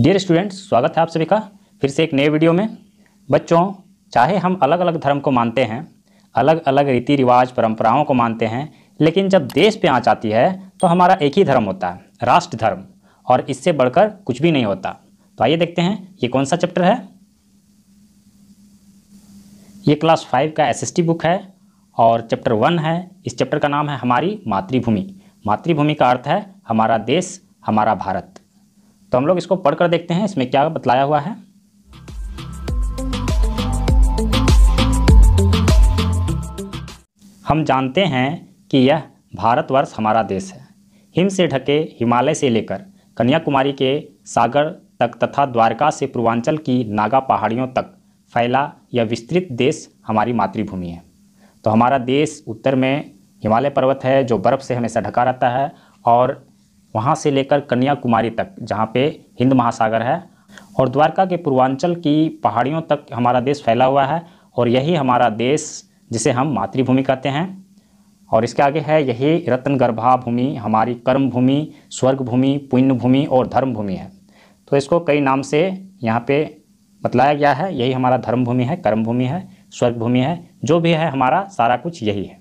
dear students स्वागत है आप सभी का फिर से एक नए वीडियो में बच्चों चाहे हम अलग अलग धर्म को मानते हैं अलग अलग रीति रिवाज परंपराओं को मानते हैं लेकिन जब देश पे आँच आती है तो हमारा एक ही धर्म होता है राष्ट्र धर्म और इससे बढ़कर कुछ भी नहीं होता तो आइए देखते हैं ये कौन सा चैप्टर है ये क्लास फाइव का एस बुक है और चैप्टर वन है इस चैप्टर का नाम है हमारी मातृभूमि मातृभूमि का अर्थ है हमारा देश हमारा भारत तो हम लोग इसको पढ़कर देखते हैं इसमें क्या बतलाया हुआ है हम जानते हैं कि यह भारतवर्ष हमारा देश है हिम से ढके हिमालय से लेकर कन्याकुमारी के सागर तक तथा द्वारका से पूर्वांचल की नागा पहाड़ियों तक फैला यह विस्तृत देश हमारी मातृभूमि है तो हमारा देश उत्तर में हिमालय पर्वत है जो बर्फ़ से हमेशा ढका रहता है और वहाँ से लेकर कन्याकुमारी तक जहाँ पे हिंद महासागर है और द्वारका के पूर्वांचल की पहाड़ियों तक हमारा देश फैला हुआ है और यही हमारा देश जिसे हम मातृभूमि कहते हैं और इसके आगे है यही रत्न गर्भा भूमि हमारी कर्म भूमि स्वर्ग भूमि पुण्य भूमि और धर्म भूमि है तो इसको कई नाम से यहाँ पे बतलाया गया है यही हमारा धर्म भूमि है कर्म भूमि है स्वर्ग भूमि है जो भी है हमारा सारा कुछ यही है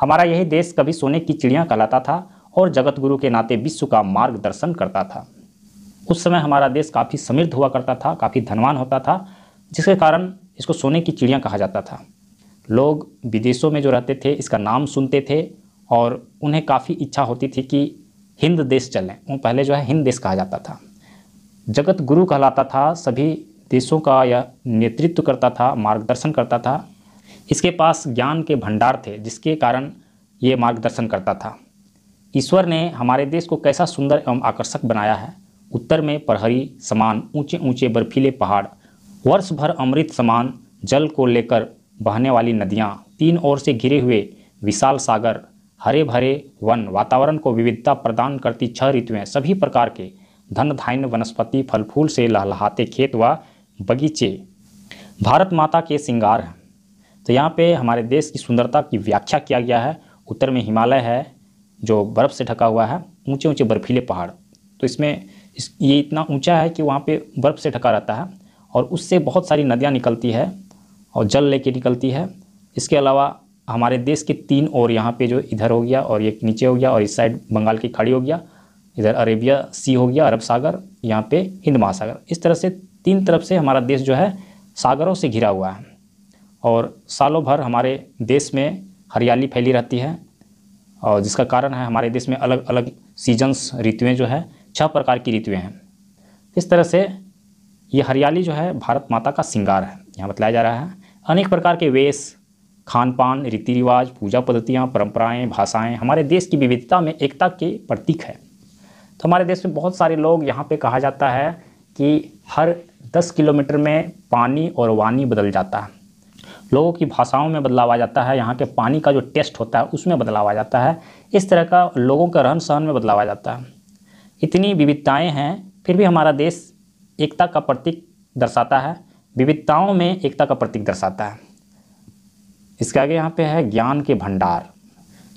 हमारा यही देश कभी सोने की चिड़िया कहलाता था और जगत गुरु के नाते विश्व का मार्गदर्शन करता था उस समय हमारा देश काफ़ी समृद्ध हुआ करता था काफ़ी धनवान होता था जिसके कारण इसको सोने की चिड़िया कहा जाता था लोग विदेशों में जो रहते थे इसका नाम सुनते थे और उन्हें काफ़ी इच्छा होती थी कि हिंद देश चलें वो पहले जो है हिंद देश कहा जाता था जगत गुरु कहलाता था सभी देशों का यह नेतृत्व करता था मार्गदर्शन करता था इसके पास ज्ञान के भंडार थे जिसके कारण ये मार्गदर्शन करता था ईश्वर ने हमारे देश को कैसा सुंदर एवं आकर्षक बनाया है उत्तर में प्रहरी समान ऊंचे ऊंचे बर्फीले पहाड़ वर्ष भर अमृत समान जल को लेकर बहने वाली नदियाँ तीन ओर से घिरे हुए विशाल सागर हरे भरे वन वातावरण को विविधता प्रदान करती छह ऋतुएं सभी प्रकार के धन धान्य वनस्पति फल फूल से लहलहाते खेत व बगीचे भारत माता के श्रृंगार हैं तो यहाँ पे हमारे देश की सुंदरता की व्याख्या किया गया है उत्तर में हिमालय है जो बर्फ़ से ढका हुआ है ऊंचे ऊंचे बर्फीले पहाड़ तो इसमें इस ये इतना ऊंचा है कि वहाँ पे बर्फ़ से ढका रहता है और उससे बहुत सारी नदियाँ निकलती है और जल लेके निकलती है इसके अलावा हमारे देश के तीन और यहाँ पे जो इधर हो गया और ये नीचे हो गया और इस साइड बंगाल की खाड़ी हो गया इधर अरेबिया सी हो गया अरब सागर यहाँ पे हिंद महासागर इस तरह से तीन तरफ से हमारा देश जो है सागरों से घिरा हुआ है और सालों भर हमारे देश में हरियाली फैली रहती है और जिसका कारण है हमारे देश में अलग अलग सीजन्स ऋतुएँ जो है छह प्रकार की ऋतुएँ हैं इस तरह से ये हरियाली जो है भारत माता का श्रृंगार है यहाँ बताया जा रहा है अनेक प्रकार के वेश खान पान रीति रिवाज पूजा पद्धतियाँ परंपराएं भाषाएं हमारे देश की विविधता में एकता के प्रतीक है तो हमारे देश में बहुत सारे लोग यहाँ पे कहा जाता है कि हर 10 किलोमीटर में पानी और वानी बदल जाता है लोगों की भाषाओं में बदलाव आ जाता है यहाँ के पानी का जो टेस्ट होता है उसमें बदलाव आ जाता है इस तरह का लोगों के रहन सहन में बदलाव आ जाता है इतनी विविधताएँ हैं फिर भी हमारा देश एकता का प्रतीक दर्शाता है विविधताओं में एकता का प्रतीक दर्शाता है इसके आगे यहाँ पे है ज्ञान के भंडार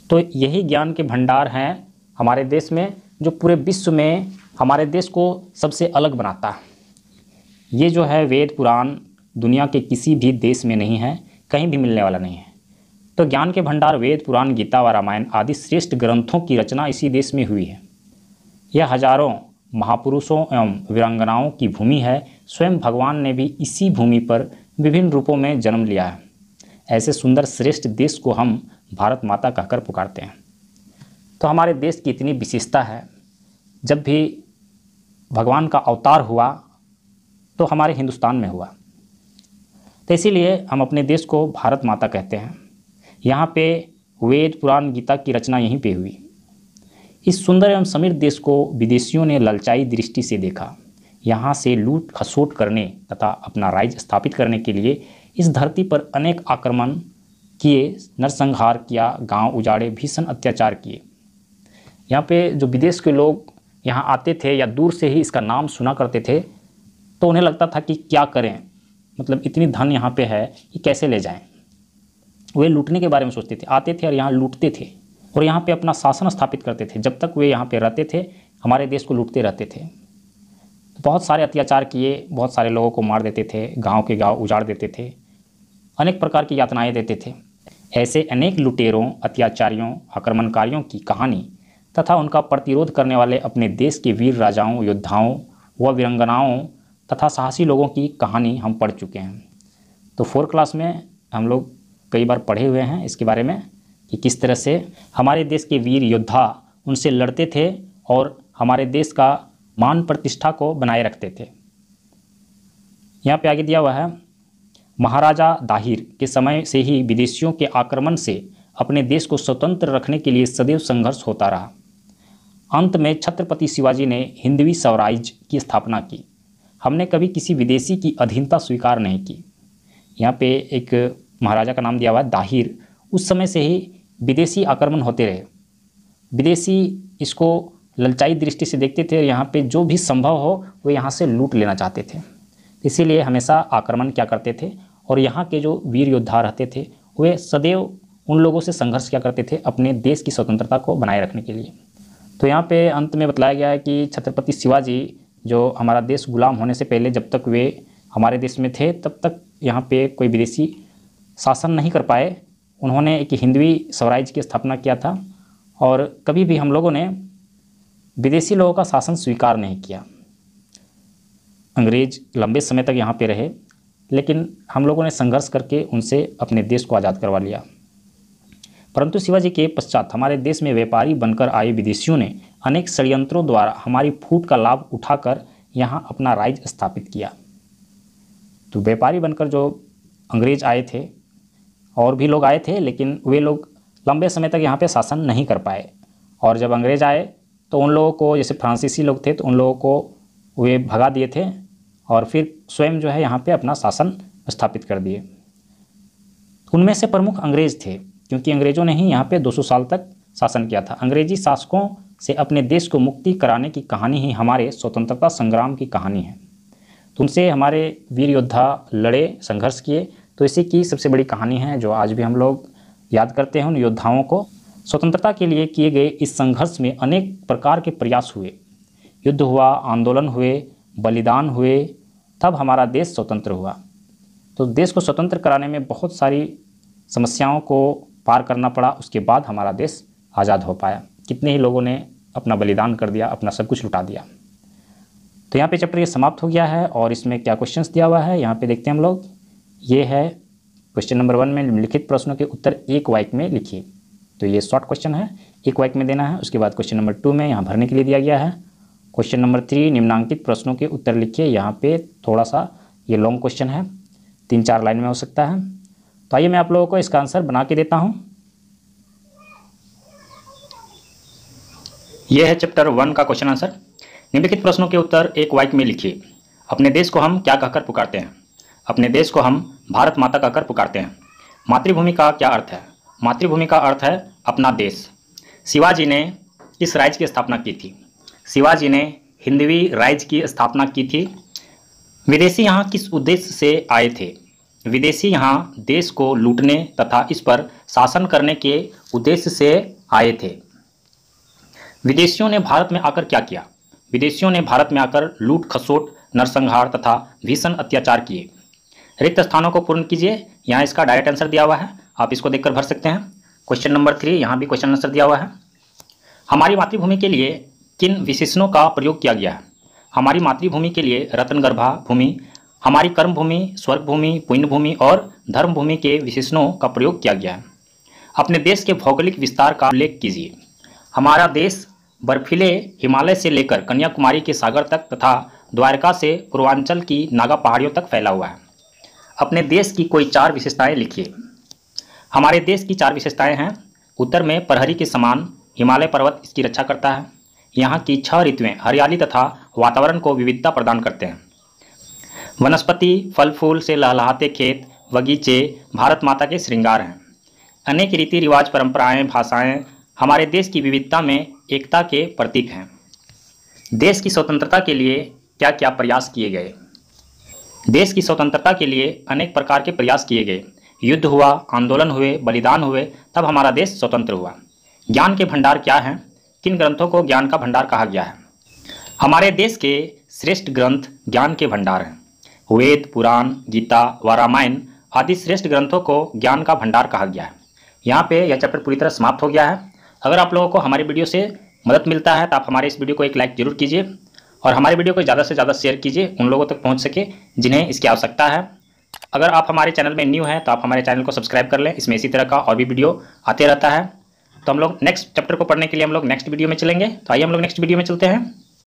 तो यही ज्ञान के भंडार हैं हमारे देश में जो पूरे विश्व में हमारे देश को सबसे अलग बनाता है ये जो है वेद पुराण दुनिया के किसी भी देश में नहीं है कहीं भी मिलने वाला नहीं है तो ज्ञान के भंडार वेद पुराण गीता व रामायण आदि श्रेष्ठ ग्रंथों की रचना इसी देश में हुई है यह हजारों महापुरुषों एवं वीरांगनाओं की भूमि है स्वयं भगवान ने भी इसी भूमि पर विभिन्न रूपों में जन्म लिया है ऐसे सुंदर श्रेष्ठ देश को हम भारत माता कहकर पुकारते हैं तो हमारे देश की इतनी विशेषता है जब भी भगवान का अवतार हुआ तो हमारे हिंदुस्तान में हुआ तो इसीलिए हम अपने देश को भारत माता कहते हैं यहाँ पे वेद पुराण गीता की रचना यहीं पे हुई इस सुंदर एवं समृद्ध देश को विदेशियों ने ललचाई दृष्टि से देखा यहाँ से लूट खसोट करने तथा अपना राज्य स्थापित करने के लिए इस धरती पर अनेक आक्रमण किए नरसंहार किया गांव उजाड़े भीषण अत्याचार किए यहाँ पे जो विदेश के लोग यहाँ आते थे या दूर से ही इसका नाम सुना करते थे तो उन्हें लगता था कि क्या करें मतलब इतनी धन यहाँ पे है कि कैसे ले जाएं वे लूटने के बारे में सोचते थे आते थे और यहाँ लूटते थे और यहाँ पे अपना शासन स्थापित करते थे जब तक वे यहाँ पे रहते थे हमारे देश को लूटते रहते थे बहुत सारे अत्याचार किए बहुत सारे लोगों को मार देते थे गाँव के गाँव उजाड़ देते थे अनेक प्रकार की यातनाएँ देते थे ऐसे अनेक लुटेरों अत्याचारियों आक्रमणकारियों की कहानी तथा उनका प्रतिरोध करने वाले अपने देश के वीर राजाओं योद्धाओं व वीरंगनाओं तथा साहसी लोगों की कहानी हम पढ़ चुके हैं तो फोर्थ क्लास में हम लोग कई बार पढ़े हुए हैं इसके बारे में कि किस तरह से हमारे देश के वीर योद्धा उनसे लड़ते थे और हमारे देश का मान प्रतिष्ठा को बनाए रखते थे यहाँ पे आगे दिया हुआ है महाराजा दाहिर के समय से ही विदेशियों के आक्रमण से अपने देश को स्वतंत्र रखने के लिए सदैव संघर्ष होता रहा अंत में छत्रपति शिवाजी ने हिंदवी स्वराज की स्थापना की हमने कभी किसी विदेशी की अधीनता स्वीकार नहीं की यहाँ पे एक महाराजा का नाम दिया हुआ है दाहिर उस समय से ही विदेशी आक्रमण होते रहे विदेशी इसको ललचाई दृष्टि से देखते थे यहाँ पे जो भी संभव हो वो यहाँ से लूट लेना चाहते थे इसीलिए हमेशा आक्रमण क्या करते थे और यहाँ के जो वीर योद्धा रहते थे वे सदैव उन लोगों से संघर्ष क्या करते थे अपने देश की स्वतंत्रता को बनाए रखने के लिए तो यहाँ पे अंत में बताया गया है कि छत्रपति शिवाजी जो हमारा देश गुलाम होने से पहले जब तक वे हमारे देश में थे तब तक यहाँ पे कोई विदेशी शासन नहीं कर पाए उन्होंने एक हिंदवी स्वराज की स्थापना किया था और कभी भी हम लोगों ने विदेशी लोगों का शासन स्वीकार नहीं किया अंग्रेज लंबे समय तक यहाँ पे रहे लेकिन हम लोगों ने संघर्ष करके उनसे अपने देश को आज़ाद करवा लिया परंतु शिवाजी के पश्चात हमारे देश में व्यापारी बनकर आए विदेशियों ने अनेक षडयंत्रों द्वारा हमारी फूट का लाभ उठाकर यहाँ अपना राज्य स्थापित किया तो व्यापारी बनकर जो अंग्रेज आए थे और भी लोग आए थे लेकिन वे लोग लंबे समय तक यहाँ पे शासन नहीं कर पाए और जब अंग्रेज आए तो उन लोगों को जैसे फ्रांसीसी लोग थे तो उन लोगों को वे भगा दिए थे और फिर स्वयं जो है यहाँ पे अपना शासन स्थापित कर दिए उनमें से प्रमुख अंग्रेज थे क्योंकि अंग्रेज़ों ने ही यहाँ पे 200 साल तक शासन किया था अंग्रेजी शासकों से अपने देश को मुक्ति कराने की कहानी ही हमारे स्वतंत्रता संग्राम की कहानी है तो उनसे हमारे वीर योद्धा लड़े संघर्ष किए तो इसी की सबसे बड़ी कहानी है जो आज भी हम लोग याद करते हैं उन योद्धाओं को स्वतंत्रता के लिए किए गए इस संघर्ष में अनेक प्रकार के प्रयास हुए युद्ध हुआ आंदोलन हुए बलिदान हुए तब हमारा देश स्वतंत्र हुआ तो देश को स्वतंत्र कराने में बहुत सारी समस्याओं को पार करना पड़ा उसके बाद हमारा देश आज़ाद हो पाया कितने ही लोगों ने अपना बलिदान कर दिया अपना सब कुछ लुटा दिया तो यहाँ पे चैप्टर ये समाप्त हो गया है और इसमें क्या क्वेश्चंस दिया हुआ है यहाँ पे देखते हैं हम लोग ये है क्वेश्चन नंबर वन में निम्नलिखित प्रश्नों के उत्तर एक वाइक में लिखिए तो ये शॉर्ट क्वेश्चन है एक वाइक में देना है उसके बाद क्वेश्चन नंबर टू में यहाँ भरने के लिए दिया गया है क्वेश्चन नंबर थ्री निम्नांकित प्रश्नों के उत्तर लिखिए यहाँ पे थोड़ा सा ये लॉन्ग क्वेश्चन है तीन चार लाइन में हो सकता है तो आइए मैं आप लोगों को इसका आंसर बना के देता हूँ यह है चैप्टर वन का क्वेश्चन आंसर निम्नलिखित प्रश्नों के उत्तर एक वाइक में लिखिए अपने देश को हम क्या कहकर पुकारते हैं अपने देश को हम भारत माता कहकर पुकारते हैं मातृभूमि का क्या अर्थ है मातृभूमि का अर्थ है अपना देश शिवाजी ने किस राज्य की स्थापना की थी शिवाजी ने हिंदवी राज्य की स्थापना की थी विदेशी यहाँ किस उद्देश्य से आए थे विदेशी यहाँ देश को लूटने तथा इस पर शासन करने के उद्देश्य से आए थे विदेशियों ने भारत में आकर क्या किया विदेशियों ने भारत में आकर लूट खसोट नरसंहार तथा भीषण अत्याचार किए रिक्त स्थानों को पूर्ण कीजिए यहाँ इसका डायरेक्ट आंसर दिया हुआ है आप इसको देखकर भर सकते हैं क्वेश्चन नंबर थ्री यहाँ भी क्वेश्चन आंसर दिया हुआ है हमारी मातृभूमि के लिए किन विशेषणों का प्रयोग किया गया है हमारी मातृभूमि के लिए गर्भा भूमि हमारी कर्म भूमि स्वर्ग भूमि पुण्य भूमि और धर्म भूमि के विशेषणों का प्रयोग किया गया है अपने देश के भौगोलिक विस्तार का उल्लेख कीजिए हमारा देश बर्फीले हिमालय से लेकर कन्याकुमारी के सागर तक तथा द्वारका से पूर्वांचल की नागा पहाड़ियों तक फैला हुआ है अपने देश की कोई चार विशेषताएं लिखिए हमारे देश की चार विशेषताएं हैं उत्तर में प्रहरी के समान हिमालय पर्वत इसकी रक्षा करता है यहाँ की छह ऋतुएं हरियाली तथा वातावरण को विविधता प्रदान करते हैं वनस्पति फल फूल से लहलाते खेत बगीचे भारत माता के श्रृंगार हैं अनेक रीति रिवाज परंपराएं भाषाएं हमारे देश की विविधता में एकता के प्रतीक हैं देश की स्वतंत्रता के लिए क्या क्या प्रयास किए गए देश की स्वतंत्रता के लिए अनेक प्रकार के प्रयास किए गए युद्ध हुआ आंदोलन हुए बलिदान हुए तब हमारा देश स्वतंत्र हुआ ज्ञान के भंडार क्या हैं किन ग्रंथों को ज्ञान का भंडार कहा गया है हमारे देश के श्रेष्ठ ग्रंथ ज्ञान के भंडार हैं वेद पुराण गीता व रामायण आदि श्रेष्ठ ग्रंथों को ज्ञान का भंडार कहा गया है यहाँ पे यह चैप्टर पूरी तरह समाप्त हो गया है अगर आप लोगों को हमारी वीडियो से मदद मिलता है तो आप हमारे इस वीडियो को एक लाइक जरूर कीजिए और हमारे वीडियो को ज़्यादा से ज़्यादा शेयर कीजिए उन लोगों तक पहुँच सके जिन्हें इसकी आवश्यकता है अगर आप हमारे चैनल में न्यू हैं तो आप हमारे चैनल को सब्सक्राइब कर लें इसमें इसी तरह का और भी वीडियो आते रहता है तो हम लोग नेक्स्ट चैप्टर को पढ़ने के लिए हम लोग नेक्स्ट वीडियो में चलेंगे तो आइए हम लोग नेक्स्ट वीडियो में चलते हैं